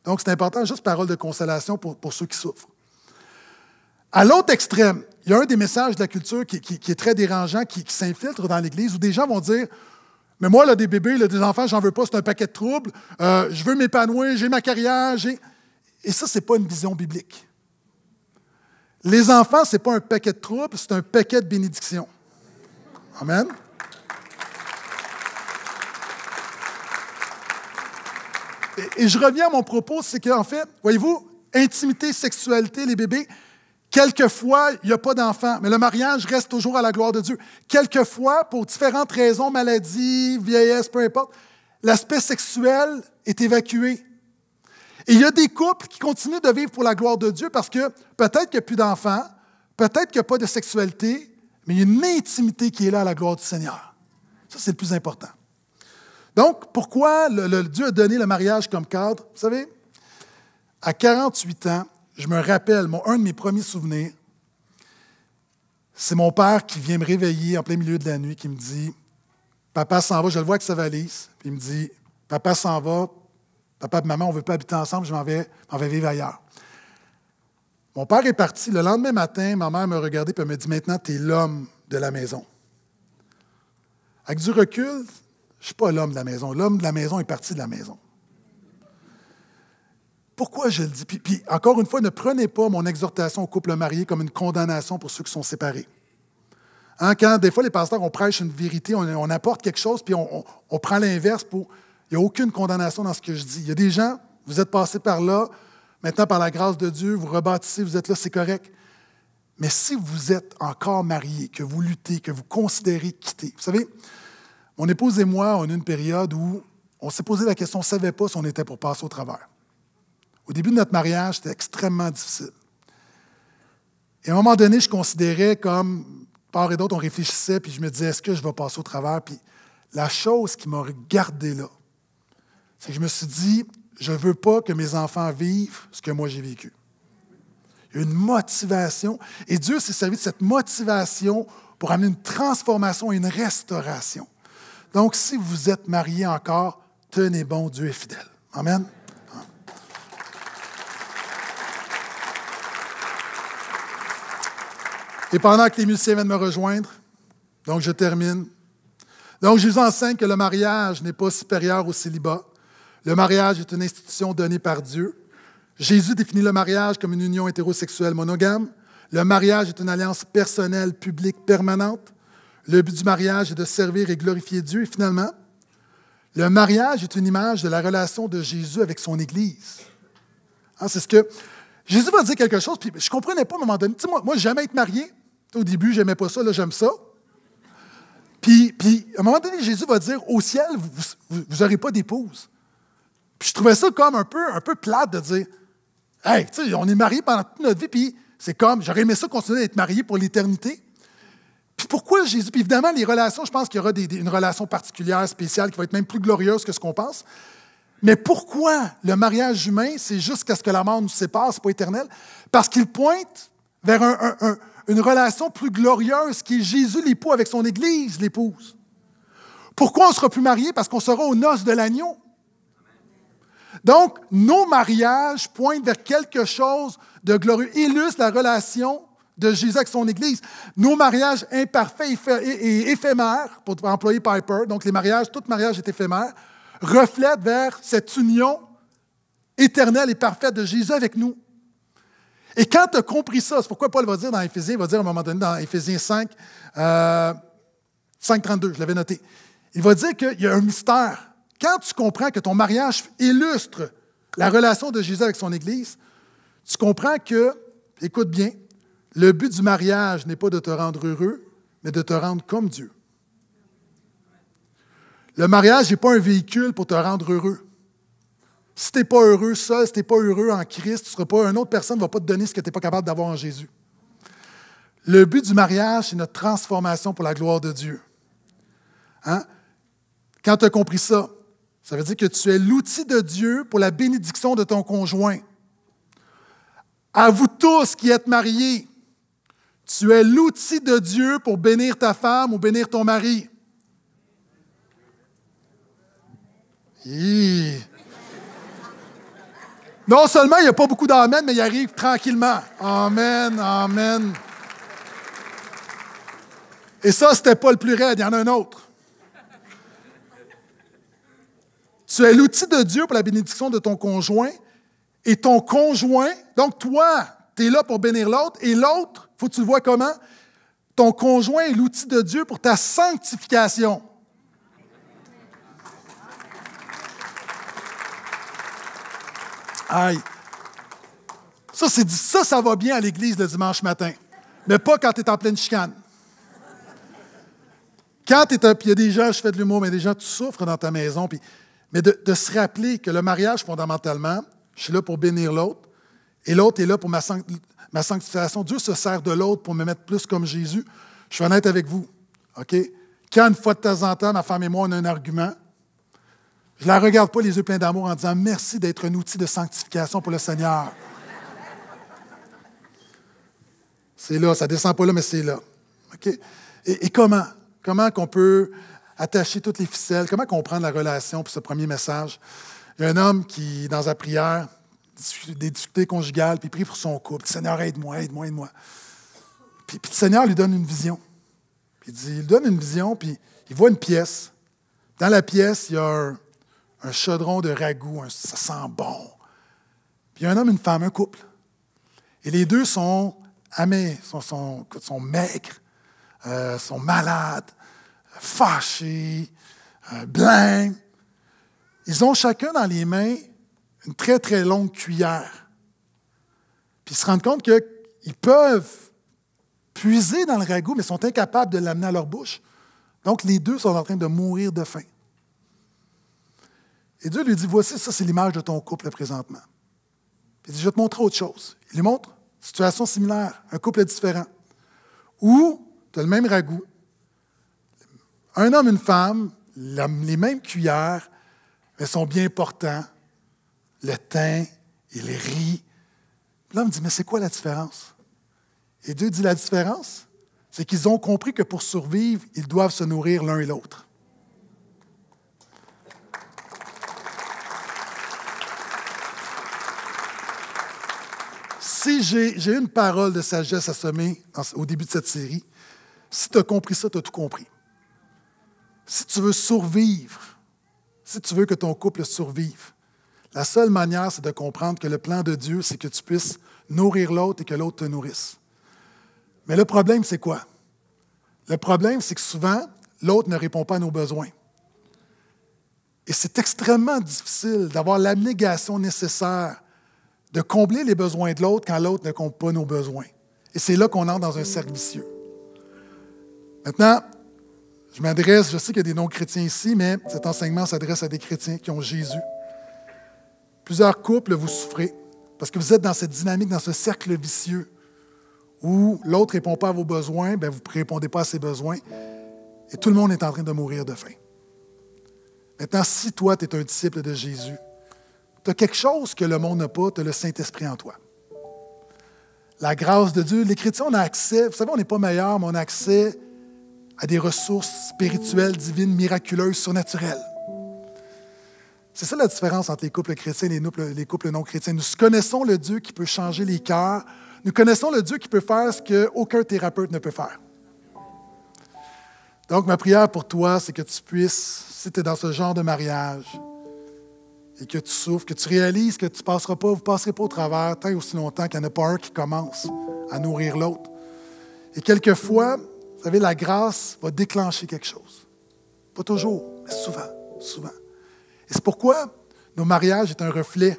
Donc, c'est important, juste parole de consolation pour, ceux qui souffrent. À l'autre extrême, il y a un des messages de la culture qui, est très dérangeant, qui, s'infiltre dans l'Église, où des gens vont dire Mais moi, là, des bébés, là, des enfants, j'en veux pas, c'est un paquet de troubles, euh, je veux m'épanouir, j'ai ma carrière, Et ça, ce n'est pas une vision biblique. Les enfants, ce n'est pas un paquet de troubles, c'est un paquet de bénédictions. Amen. Et, je reviens à mon propos, c'est qu'en fait, voyez-vous, intimité, sexualité, les bébés, Quelquefois, il n'y a pas d'enfants, mais le mariage reste toujours à la gloire de Dieu. Quelquefois, pour différentes raisons, maladie, vieillesse, peu importe, l'aspect sexuel est évacué. Et il y a des couples qui continuent de vivre pour la gloire de Dieu parce que peut-être qu'il n'y a plus d'enfants, peut-être qu'il n'y a pas de sexualité, mais il y a une intimité qui est là à la gloire du Seigneur. Ça, c'est le plus important. Donc, pourquoi le, Dieu a donné le mariage comme cadre? Vous savez, à 48 ans, je me rappelle, un de mes premiers souvenirs, c'est mon père qui vient me réveiller en plein milieu de la nuit, qui me dit Papa s'en va, je le vois avec sa valise, puis il me dit Papa s'en va, papa et maman, on ne veut pas habiter ensemble, je m'en vais, vais, vivre ailleurs. Mon père est parti. Le lendemain matin, ma mère me regardait et me dit Maintenant, tu es l'homme de la maison. Avec du recul, je ne suis pas l'homme de la maison. L'homme de la maison est parti de la maison. Pourquoi je le dis? Puis, encore une fois, ne prenez pas mon exhortation au couple marié comme une condamnation pour ceux qui sont séparés. Hein, quand des fois les pasteurs, on prêche une vérité, on, apporte quelque chose, puis on, prend l'inverse pour. Il n'y a aucune condamnation dans ce que je dis. Il y a des gens, vous êtes passés par là, maintenant par la grâce de Dieu, vous rebâtissez, vous êtes là, c'est correct. Mais si vous êtes encore marié, que vous luttez, que vous considérez quitter, vous savez, mon épouse et moi, on a eu une période où on s'est posé la question, on ne savait pas si on était pour passer au travers. Au début de notre mariage, c'était extrêmement difficile. Et à un moment donné, je considérais comme, part et d'autre, on réfléchissait, puis je me disais, est-ce que je vais passer au travers? Puis la chose qui m'a regardé là, c'est que je me suis dit, je ne veux pas que mes enfants vivent ce que moi j'ai vécu. Il y a une motivation. Et Dieu s'est servi de cette motivation pour amener une transformation et une restauration. Donc, si vous êtes marié encore, tenez bon, Dieu est fidèle. Amen. Et pendant que les musiciens viennent me rejoindre, donc je termine. Donc, je vous enseigne que le mariage n'est pas supérieur au célibat. Le mariage est une institution donnée par Dieu. Jésus définit le mariage comme une union hétérosexuelle monogame. Le mariage est une alliance personnelle, publique, permanente. Le but du mariage est de servir et glorifier Dieu. Et finalement, le mariage est une image de la relation de Jésus avec son Église. Hein, c'est ce que Jésus va dire quelque chose, puis je ne comprenais pas à un moment donné. Tu sais, moi, jamais être marié. Au début, je n'aimais pas ça, là, j'aime ça. Puis, puis, à un moment donné, Jésus va dire Au ciel, vous n'aurez pas d'épouse. Puis je trouvais ça comme un peu, un peu plate de dire Hey, tu sais, on est marié pendant toute notre vie, puis c'est comme, j'aurais aimé ça continuer d'être marié pour l'éternité. Puis pourquoi Jésus? Puis évidemment, les relations, je pense qu'il y aura une relation particulière, spéciale, qui va être même plus glorieuse que ce qu'on pense. Mais pourquoi le mariage humain, c'est jusqu'à ce que la mort nous sépare, c'est pas éternel? Parce qu'il pointe vers une relation plus glorieuse qui est Jésus, l'époux, avec son Église, l'épouse. Pourquoi on ne sera plus marié? Parce qu'on sera aux noces de l'agneau. Donc, nos mariages pointent vers quelque chose de glorieux, illustrent la relation de Jésus avec son Église. Nos mariages imparfaits et éphémères, pour employer Piper, donc les mariages, tout mariage est éphémère, reflètent vers cette union éternelle et parfaite de Jésus avec nous. Et quand tu as compris ça, c'est pourquoi Paul va dire dans Éphésiens, il va dire à un moment donné dans Éphésiens 5, 5, 32, je l'avais noté, il va dire qu'il y a un mystère. Quand tu comprends que ton mariage illustre la relation de Jésus avec son Église, tu comprends que, écoute bien, le but du mariage n'est pas de te rendre heureux, mais de te rendre comme Dieu. Le mariage n'est pas un véhicule pour te rendre heureux. Si tu n'es pas heureux seul, si tu n'es pas heureux en Christ, tu seras pas, une autre personne ne va pas te donner ce que tu n'es pas capable d'avoir en Jésus. Le but du mariage, c'est notre transformation pour la gloire de Dieu. Hein? Quand tu as compris ça, ça veut dire que tu es l'outil de Dieu pour la bénédiction de ton conjoint. À vous tous qui êtes mariés, tu es l'outil de Dieu pour bénir ta femme ou bénir ton mari. Non seulement il n'y a pas beaucoup d'amen, mais il arrive tranquillement. Amen, amen. Et ça, ce n'était pas le plus raide, il y en a un autre. Tu es l'outil de Dieu pour la bénédiction de ton conjoint et ton conjoint, donc toi, tu es là pour bénir l'autre et l'autre faut que tu vois comment? Ton conjoint est l'outil de Dieu pour ta sanctification. Aïe. Ça, c'est ça, ça va bien à l'église le dimanche matin. Mais pas quand tu es en pleine chicane. Quand tu es. Puis il y a des gens, je fais de l'humour, mais des gens, tu souffres dans ta maison. Puis, mais de, de, se rappeler que le mariage, fondamentalement, je suis là pour bénir l'autre et l'autre est là pour ma sanctification ma sanctification. Dieu se sert de l'autre pour me mettre plus comme Jésus. Je suis honnête avec vous. OK? Quand une fois de temps en temps, ma femme et moi, on a un argument, je ne la regarde pas les yeux pleins d'amour en disant merci d'être un outil de sanctification pour le Seigneur. C'est là, ça ne descend pas là, mais c'est là. Et, et comment? Comment qu'on peut attacher toutes les ficelles? Comment comprendre la relation pour ce premier message? Il y a un homme qui, dans sa prière, des difficultés conjugales, puis il prie pour son couple. Seigneur, aide-moi, aide-moi, aide-moi. Puis, le Seigneur lui donne une vision. Puis, il dit, il donne une vision, puis il voit une pièce. Dans la pièce, il y a un, chaudron de ragoût, ça sent bon. Puis il y a un homme, une femme, un couple. Et les deux sont amés sont, maigres, euh, sont malades, fâchés, euh, Ils ont chacun dans les mains une très, très longue cuillère. Puis ils se rendent compte qu'ils peuvent puiser dans le ragoût, mais sont incapables de l'amener à leur bouche. Donc, les deux sont en train de mourir de faim. Et Dieu lui dit, voici, ça c'est l'image de ton couple présentement. il dit, je vais te montrer autre chose. Il lui montre une situation similaire, un couple différent, où tu as le même ragoût, un homme, une femme, les mêmes cuillères, mais sont bien portants, le teint, il rit. L'homme dit, mais c'est quoi la différence? Et Dieu dit, la différence, c'est qu'ils ont compris que pour survivre, ils doivent se nourrir l'un et l'autre. Si j'ai une parole de sagesse à semer au début de cette série, si tu as compris ça, tu as tout compris. Si tu veux survivre, si tu veux que ton couple survive, la seule manière, c'est de comprendre que le plan de Dieu, c'est que tu puisses nourrir l'autre et que l'autre te nourrisse. Mais le problème, c'est quoi? Le problème, c'est que souvent, l'autre ne répond pas à nos besoins. Et c'est extrêmement difficile d'avoir l'abnégation nécessaire de combler les besoins de l'autre quand l'autre ne compte pas nos besoins. Et c'est là qu'on entre dans un cercle vicieux. Maintenant, je m'adresse, je sais qu'il y a des non-chrétiens ici, mais cet enseignement s'adresse à des chrétiens qui ont Jésus. Plusieurs couples, vous souffrez parce que vous êtes dans cette dynamique, dans ce cercle vicieux où l'autre ne répond pas à vos besoins, ben, vous ne répondez pas à ses besoins et tout le monde est en train de mourir de faim. Maintenant, si toi, tu es un disciple de Jésus, tu as quelque chose que le monde n'a pas, tu as le Saint-Esprit en toi. La grâce de Dieu, les chrétiens, on a accès, vous savez, on n'est pas meilleur, mais on a accès à des ressources spirituelles, divines, miraculeuses, surnaturelles. C'est ça la différence entre les couples chrétiens et les couples, non chrétiens. Nous connaissons le Dieu qui peut changer les cœurs. Nous connaissons le Dieu qui peut faire ce qu'aucun thérapeute ne peut faire. Donc, ma prière pour toi, c'est que tu puisses, si tu es dans ce genre de mariage, et que tu souffres, que tu réalises que tu ne passeras pas, vous ne passerez pas au travers tant aussi longtemps qu'il n'y en a pas un qui commence à nourrir l'autre. Et quelquefois, vous savez, la grâce va déclencher quelque chose. Pas toujours, mais souvent, souvent. Et c'est pourquoi nos mariages est un reflet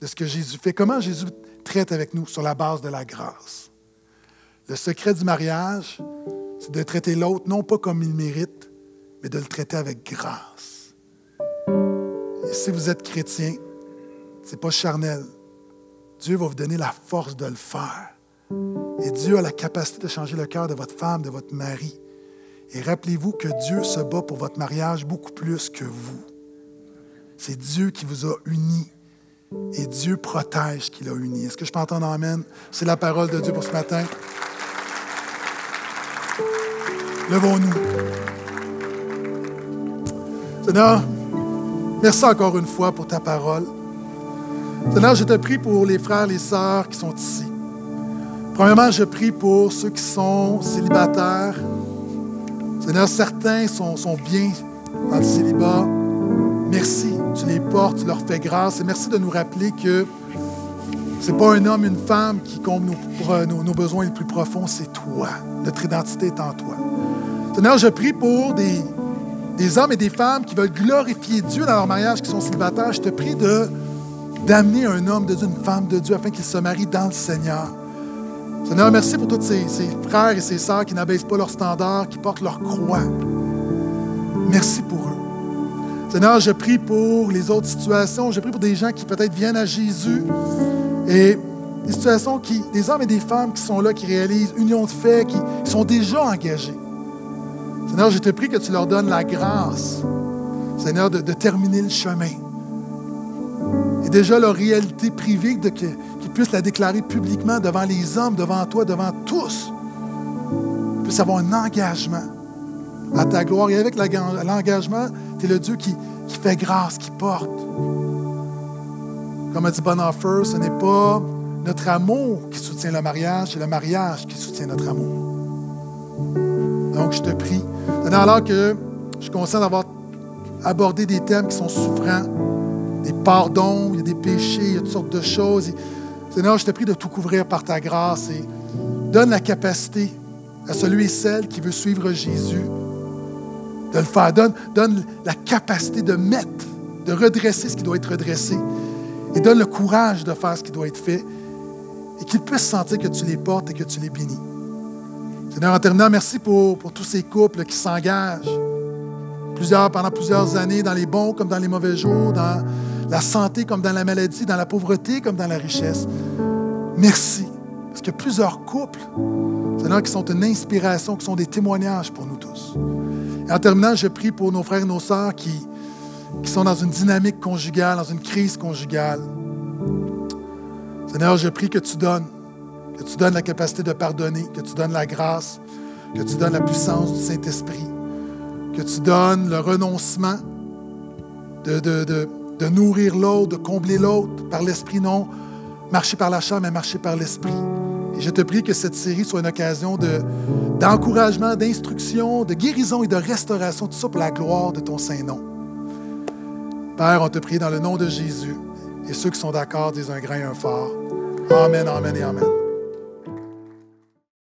de ce que Jésus fait, comment Jésus traite avec nous sur la base de la grâce. Le secret du mariage, c'est de traiter l'autre non pas comme il mérite, mais de le traiter avec grâce. Et si vous êtes chrétien, c'est pas charnel. Dieu va vous donner la force de le faire. Et Dieu a la capacité de changer le cœur de votre femme, de votre mari. Et rappelez-vous que Dieu se bat pour votre mariage beaucoup plus que vous. C'est Dieu qui vous a unis. Et Dieu protège qui l'a a uni. Est-ce que je peux entendre Amen? C'est la parole de Dieu pour ce matin. Levons-nous. Seigneur, merci encore une fois pour ta parole. Seigneur, je te prie pour les frères, les sœurs qui sont ici. Premièrement, je prie pour ceux qui sont célibataires. Seigneur, certains sont, sont bien dans le célibat. Merci tu les portes, tu leur fais grâce. Et merci de nous rappeler que ce n'est pas un homme, une femme qui comble nos, besoins les plus profonds, c'est toi. Notre identité est en toi. Seigneur, je prie pour des, hommes et des femmes qui veulent glorifier Dieu dans leur mariage, qui sont célibataires. Je te prie de d'amener un homme de Dieu, une femme de Dieu, afin qu'ils se marient dans le Seigneur. Seigneur, merci pour tous ces, ces frères et ces sœurs qui n'abaissent pas leur standard, qui portent leur croix. Merci pour eux. Seigneur, je prie pour les autres situations. Je prie pour des gens qui peut-être viennent à Jésus et des situations qui, des hommes et des femmes qui sont là, qui réalisent union de fait, qui sont déjà engagés. Seigneur, je te prie que tu leur donnes la grâce, Seigneur, de, terminer le chemin. Et déjà leur réalité privée, de qu'ils puissent la déclarer publiquement devant les hommes, devant toi, devant tous. Ils puissent avoir un engagement à ta gloire. Et avec l'engagement, tu es le Dieu qui, fait grâce, qui porte. Comme a dit Bonhoeffer, ce n'est pas notre amour qui soutient le mariage, c'est le mariage qui soutient notre amour. Donc, je te prie. Alors que je suis d'avoir abordé des thèmes qui sont souffrants, des pardons, il y a des péchés, il y a toutes sortes de choses. Seigneur, je te prie de tout couvrir par ta grâce et donne la capacité à celui et celle qui veut suivre Jésus de le faire. Donne, la capacité de mettre, de redresser ce qui doit être redressé. Et donne le courage de faire ce qui doit être fait. Et qu'ils puissent sentir que tu les portes et que tu les bénis. Seigneur, en terminant, merci pour, tous ces couples qui s'engagent plusieurs, pendant plusieurs années dans les bons comme dans les mauvais jours, dans la santé comme dans la maladie, dans la pauvreté comme dans la richesse. Merci. Parce que plusieurs couples, Seigneur, qui sont une inspiration, qui sont des témoignages pour nous tous. Et en terminant, je prie pour nos frères et nos sœurs qui, sont dans une dynamique conjugale, dans une crise conjugale. Seigneur, je prie que tu donnes, que tu donnes la capacité de pardonner, que tu donnes la grâce, que tu donnes la puissance du Saint-Esprit, que tu donnes le renoncement de, de nourrir l'autre, de combler l'autre par l'Esprit, non marcher par la chair, mais marcher par l'Esprit. Et je te prie que cette série soit une occasion d'encouragement, d'instruction, de guérison et de restauration, tout ça pour la gloire de ton Saint-Nom. Père, on te prie dans le nom de Jésus. Et ceux qui sont d'accord disent un grain, un fort. Amen, amen et amen.